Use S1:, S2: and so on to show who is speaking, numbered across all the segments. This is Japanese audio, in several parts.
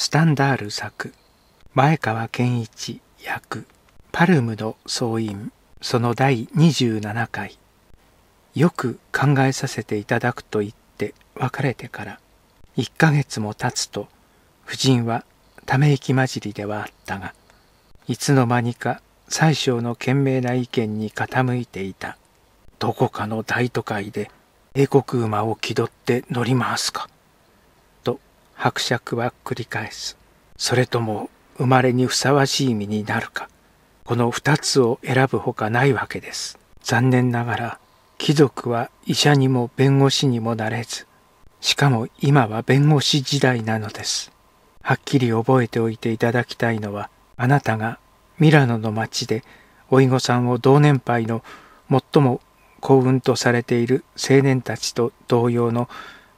S1: スタンダール作前川健一役パルムの総員その第27回よく考えさせていただくと言って別れてから1ヶ月も経つと夫人はため息混じりではあったがいつの間にか最小の賢明な意見に傾いていたどこかの大都会で英国馬を気取って乗り回すか伯爵は繰り返すそれとも生まれにふさわしい身になるかこの2つを選ぶほかないわけです残念ながら貴族は医者にも弁護士にもなれずしかも今は弁護士時代なのですはっきり覚えておいていただきたいのはあなたがミラノの町でおいごさんを同年配の最も幸運とされている青年たちと同様の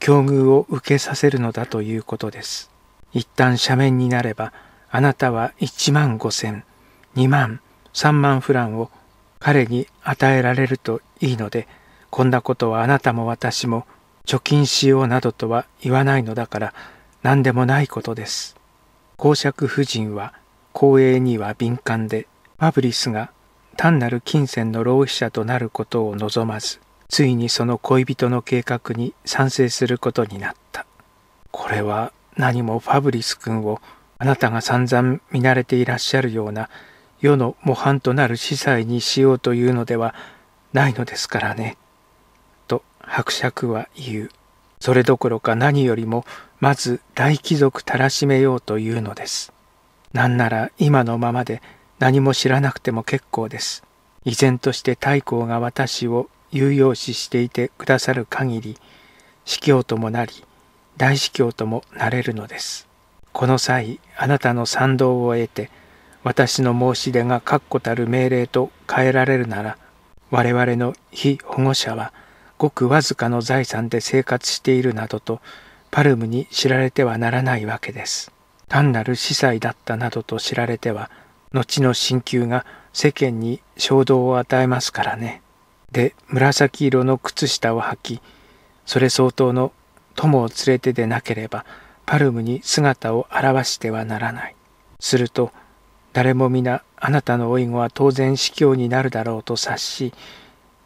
S1: 境遇を受けさせるのだということです。一旦斜面になれば、あなたは1万5千、2万、3万フランを彼に与えられるといいので、こんなことはあなたも私も貯金しようなどとは言わないのだから、何でもないことです。公爵夫人は、公営には敏感で、ファブリスが単なる金銭の浪費者となることを望まず、ついにその恋人の計画に賛成することになった。これは何もファブリス君をあなたが散々見慣れていらっしゃるような世の模範となる司祭にしようというのではないのですからね。と伯爵は言う。それどころか何よりもまず大貴族たらしめようというのです。なんなら今のままで何も知らなくても結構です。依然として太后が私を有用視していてくださる限り司教ともなり大司教ともなれるのです。この際あなたの賛同を得て私の申し出が確固たる命令と変えられるなら我々の被保護者はごくわずかの財産で生活しているなどとパルムに知られてはならないわけです。単なる司祭だったなどと知られては後の進級が世間に衝動を与えますからね。で紫色の靴下を履きそれ相当の友を連れてでなければパルムに姿を現してはならないすると誰も皆あなたの老い子は当然司教になるだろうと察し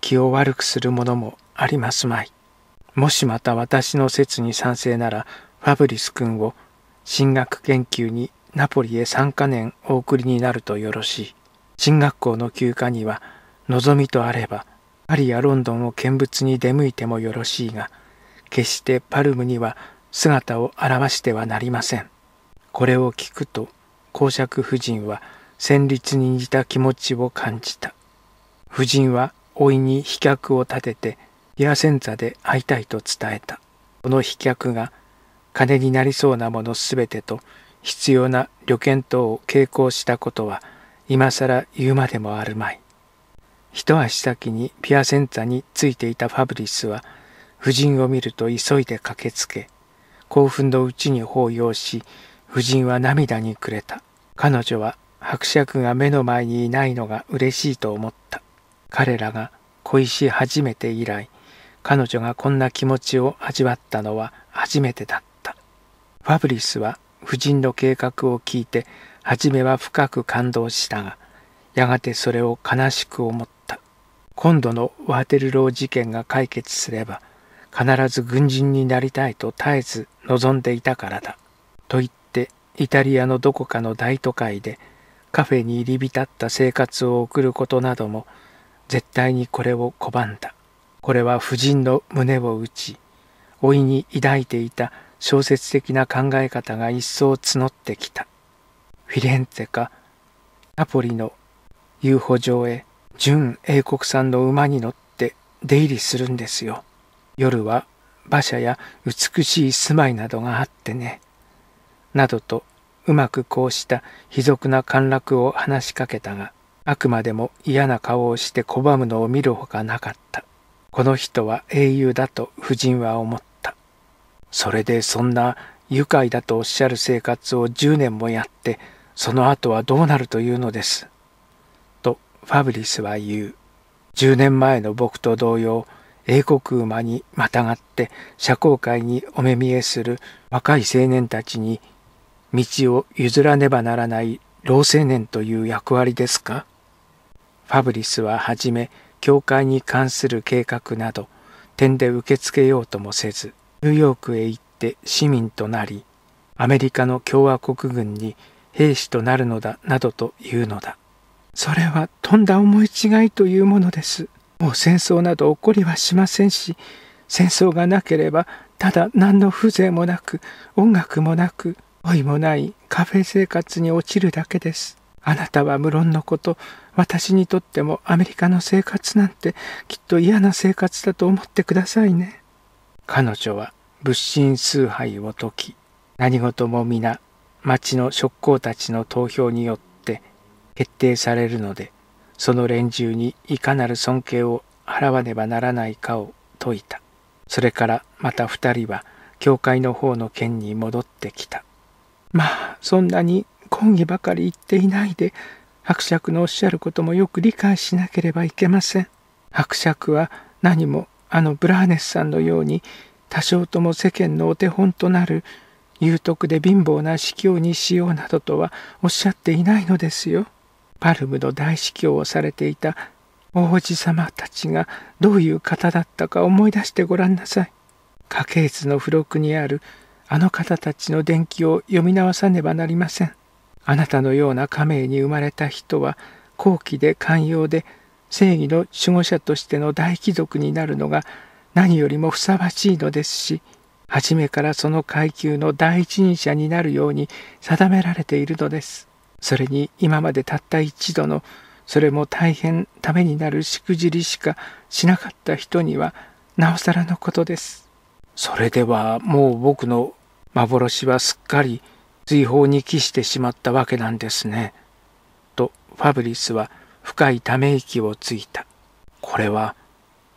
S1: 気を悪くする者もありますまいもしまた私の説に賛成ならファブリス君を進学研究にナポリへ3か年お送りになるとよろしい進学校の休暇には望みとあればパリやロンドンを見物に出向いてもよろしいが決してパルムには姿を現してはなりませんこれを聞くと公爵夫人は戦慄に似た気持ちを感じた夫人は老いに飛脚を立ててピアセンザで会いたいと伝えたこの飛脚が金になりそうなものすべてと必要な旅券等を傾向したことは今更言うまでもあるまい一足先にピアセンタについていたファブリスは夫人を見ると急いで駆けつけ興奮のうちに抱擁し夫人は涙にくれた彼女は伯爵が目の前にいないのが嬉しいと思った彼らが恋し始めて以来彼女がこんな気持ちを味わったのは初めてだったファブリスは夫人の計画を聞いて初めは深く感動したがやがてそれを悲しく思った。今度のワーテルロー事件が解決すれば必ず軍人になりたいと絶えず望んでいたからだ。と言ってイタリアのどこかの大都会でカフェに入り浸った生活を送ることなども絶対にこれを拒んだ。これは夫人の胸を打ち老いに抱いていた小説的な考え方が一層募ってきたフィレンツェかナポリの遊歩場へ純英国産の馬に乗って出入りするんですよ。夜は馬車や美しい住まいなどがあってね。などとうまくこうした卑俗な陥落を話しかけたが、あくまでも嫌な顔をして拒むのを見るほかなかった。この人は英雄だと夫人は思った。それでそんな愉快だとおっしゃる生活を10年もやって、その後はどうなるというのです。ファブリスは言う。10年前の僕と同様、英国馬にまたがって社交界にお目見えする若い青年たちに道を譲らねばならない老青年という役割ですかファブリスははじめ教会に関する計画など点で受け付けようともせずニューヨークへ行って市民となりアメリカの共和国軍に兵士となるのだなどというのだそれはとんだ思い違いというものです。もう戦争など起こりはしませんし、戦争がなければただ何の風情もなく音楽もなく老いもないカフェ生活に落ちるだけですあなたは無論のこと私にとってもアメリカの生活なんてきっと嫌な生活だと思ってくださいね彼女は物心崇拝を解き何事も皆町の職工たちの投票によって決定されるのでその連中にいかなる尊敬を払わねばならないかを説いたそれからまた二人は教会の方の件に戻ってきたまあそんなに懇議ばかり言っていないで伯爵のおっしゃることもよく理解しなければいけません伯爵は何もあのブラーネスさんのように多少とも世間のお手本となる有徳で貧乏な司教にしようなどとはおっしゃっていないのですよ。パルムの大司教をされていた王子様たちがどういう方だったか思い出してごらんなさい。家系図の付録にあるあの方たちの伝記を読み直さねばなりません。あなたのような家名に生まれた人は高貴で寛容で正義の守護者としての大貴族になるのが何よりもふさわしいのですし初めからその階級の第一人者になるように定められているのです。それに今までたった一度のそれも大変ためになるしくじりしかしなかった人にはなおさらのことですそれではもう僕の幻はすっかり追放に帰してしまったわけなんですねとファブリスは深いため息をついたこれは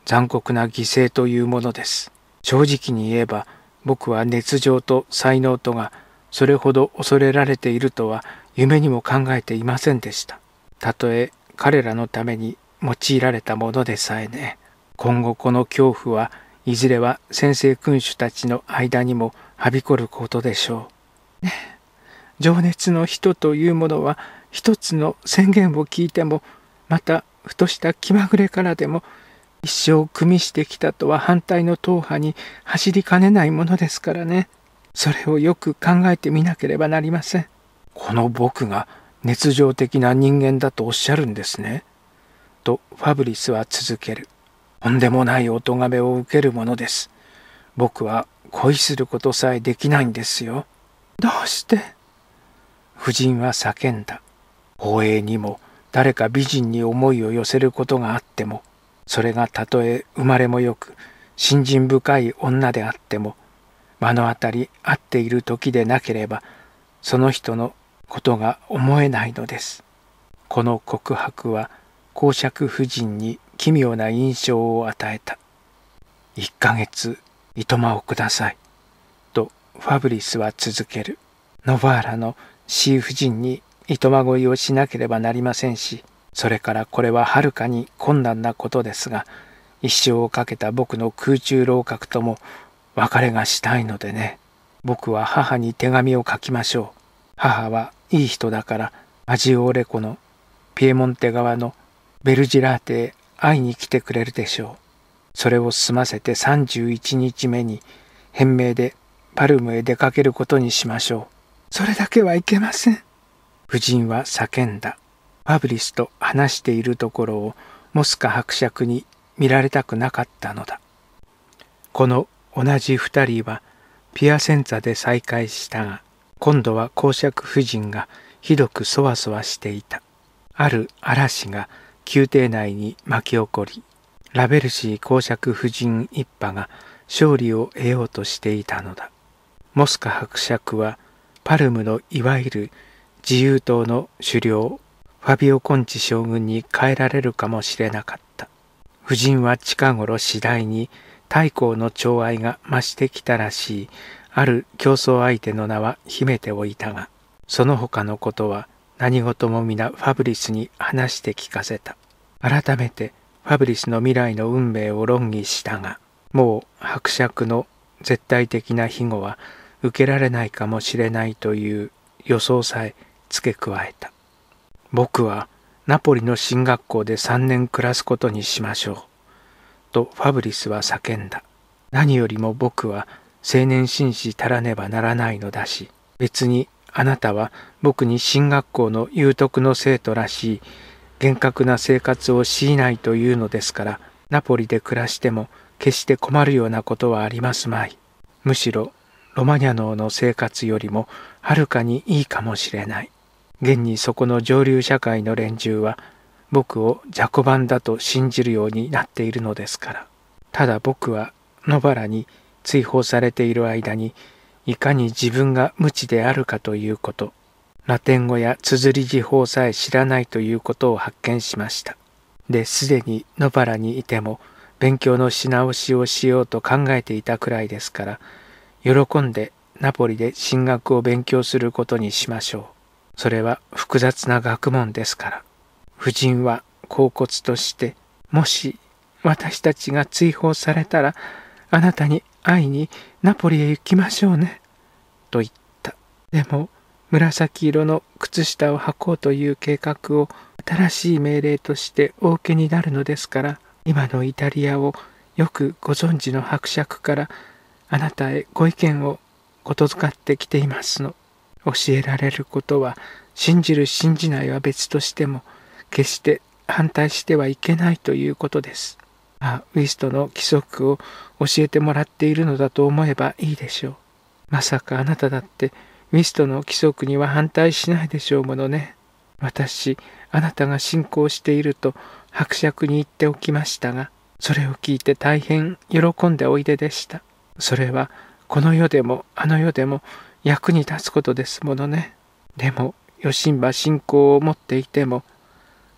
S1: 残酷な犠牲というものです正直に言えば僕は熱情と才能とがそれほど恐れられているとは夢にも考えていませんでした。たとえ彼らのために用いられたものでさえね。今後この恐怖はいずれは先生君主たちの間にもはびこることでしょう。ね情熱の人というものは一つの宣言を聞いてもまたふとした気まぐれからでも一生組みしてきたとは反対の党派に走りかねないものですからねそれをよく考えてみなければなりませんこの僕が熱情的な人間だとおっしゃるんですね。とファブリスは続ける。とんでもないお咎めを受けるものです。僕は恋することさえできないんですよ。どうして夫人は叫んだ。光栄にも誰か美人に思いを寄せることがあっても、それがたとえ生まれもよく、信心深い女であっても、目の当たり合っている時でなければ、その人のことが思えないのです。この告白は公爵夫人に奇妙な印象を与えた。1ヶ月、いとまをください。とファブリスは続ける。ノバーラのシー夫人にいとまごいをしなければなりませんし、それからこれははるかに困難なことですが、一生をかけた僕の空中楼閣とも別れがしたいのでね。僕は母に手紙を書きましょう。母はいい人だからアジオーレ湖のピエモンテ側のベルジラーテへ会いに来てくれるでしょう。それを済ませて31日目に変名でパルムへ出かけることにしましょう。それだけはいけません。夫人は叫んだ。ファブリスと話しているところをモスカ伯爵に見られたくなかったのだ。この同じ2人はピアセンザで再会したが、今度は公爵夫人がひどくそわそわしていた。ある嵐が宮廷内に巻き起こり、ラベルシー公爵夫人一派が勝利を得ようとしていたのだ。モスカ伯爵はパルムのいわゆる自由党の首領、ファビオ・コンチ将軍に変えられるかもしれなかった。夫人は近頃次第に太后の寵愛が増してきたらしいある競争相手の名は秘めておいたが、その他のことは何事も皆ファブリスに話して聞かせた。改めてファブリスの未来の運命を論議したが、もう伯爵の絶対的な庇護は受けられないかもしれないという予想さえ付け加えた。僕はナポリの進学校で3年暮らすことにしましょう。とファブリスは叫んだ。何よりも僕は青年紳士足らねばならないのだし別にあなたは僕に進学校の有徳の生徒らしい厳格な生活を強いないというのですからナポリで暮らしても決して困るようなことはありますまいむしろロマニャノの生活よりもはるかにいいかもしれない現にそこの上流社会の連中は僕をジャコバンだと信じるようになっているのですからただ僕は野原に追放されている間にいかに自分が無知であるかということラテン語や綴り字法さえ知らないということを発見しましたですでに野原にいても勉強のし直しをしようと考えていたくらいですから喜んでナポリで進学を勉強することにしましょうそれは複雑な学問ですから夫人は恍惚としてもし私たちが追放されたらあなたに会いにナポリへ行きましょうね」と言ったでも紫色の靴下を履こうという計画を新しい命令としてお受けになるのですから今のイタリアをよくご存知の伯爵からあなたへご意見を言づかってきていますの教えられることは信じる信じないは別としても決して反対してはいけないということですあウィストの規則を教えてもらっているのだと思えばいいでしょう。まさかあなただってウィストの規則には反対しないでしょうものね。私、あなたが信仰していると伯爵に言っておきましたが、それを聞いて大変喜んでおいででした。それはこの世でもあの世でも役に立つことですものね。でも、余シン信仰を持っていても、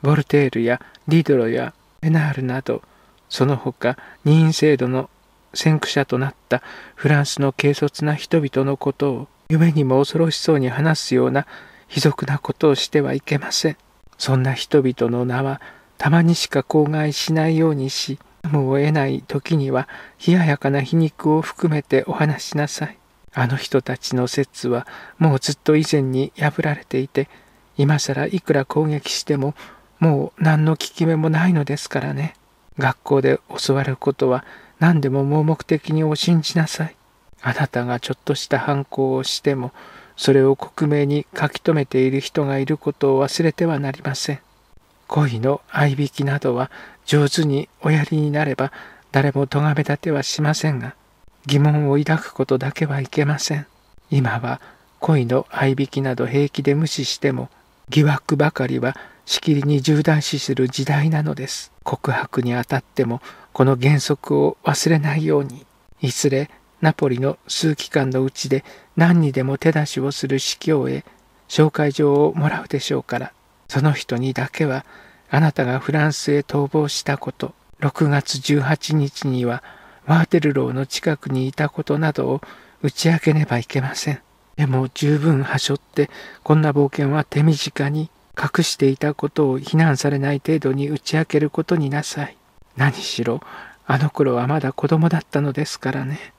S1: ボルテールやリドロやペナールなど、その他任意制度の先駆者となったフランスの軽率な人々のことを夢にも恐ろしそうに話すような卑俗なことをしてはいけませんそんな人々の名はたまにしか口外しないようにしやむを得ない時には冷ややかな皮肉を含めてお話しなさいあの人たちの説はもうずっと以前に破られていて今更いくら攻撃してももう何の効き目もないのですからね。学校で教わることは何でも盲目的にお信じなさい。あなたがちょっとした犯行をしても、それを克明に書き留めている人がいることを忘れてはなりません。恋の合いびきなどは上手におやりになれば誰も咎め立てはしませんが、疑問を抱くことだけはいけません。今は恋の合いびきなど平気で無視しても、疑惑ばかりはしきりに重大視する時代なのです告白にあたってもこの原則を忘れないようにいずれナポリの数期間のうちで何にでも手出しをする司教へ紹介状をもらうでしょうからその人にだけはあなたがフランスへ逃亡したこと6月18日にはワーテルローの近くにいたことなどを打ち明けねばいけませんでも十分はしょってこんな冒険は手短に隠していたことを非難されない程度に打ち明けることになさい。何しろ、あの頃はまだ子供だったのですからね。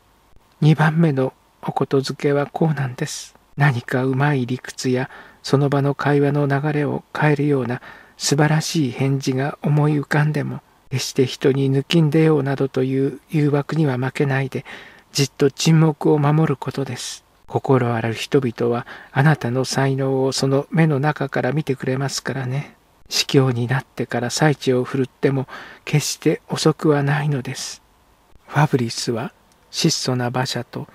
S1: 二番目のおことづけはこうなんです。何かうまい理屈やその場の会話の流れを変えるような素晴らしい返事が思い浮かんでも、決して人に抜きんでようなどという誘惑には負けないで、じっと沈黙を守ることです。心ある人々はあなたの才能をその目の中から見てくれますからね。司教になってから最地を振るっても決して遅くはないのです。ファブリスは質素な馬車と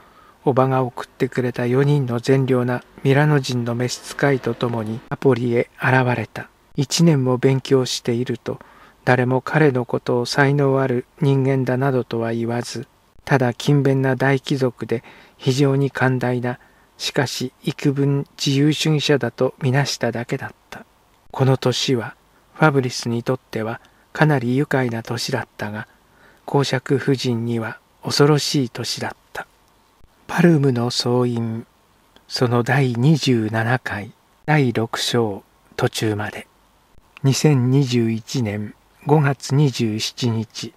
S1: 叔母が送ってくれた4人の善良なミラノ人の召使いと共にアポリへ現れた。1年も勉強していると誰も彼のことを才能ある人間だなどとは言わずただ勤勉な大貴族で非常に寛大だしかし幾分自由主義者だとみなしただけだったこの年はファブリスにとってはかなり愉快な年だったが公爵夫人には恐ろしい年だったパルムの総員その第27回第6章途中まで2021年5月27日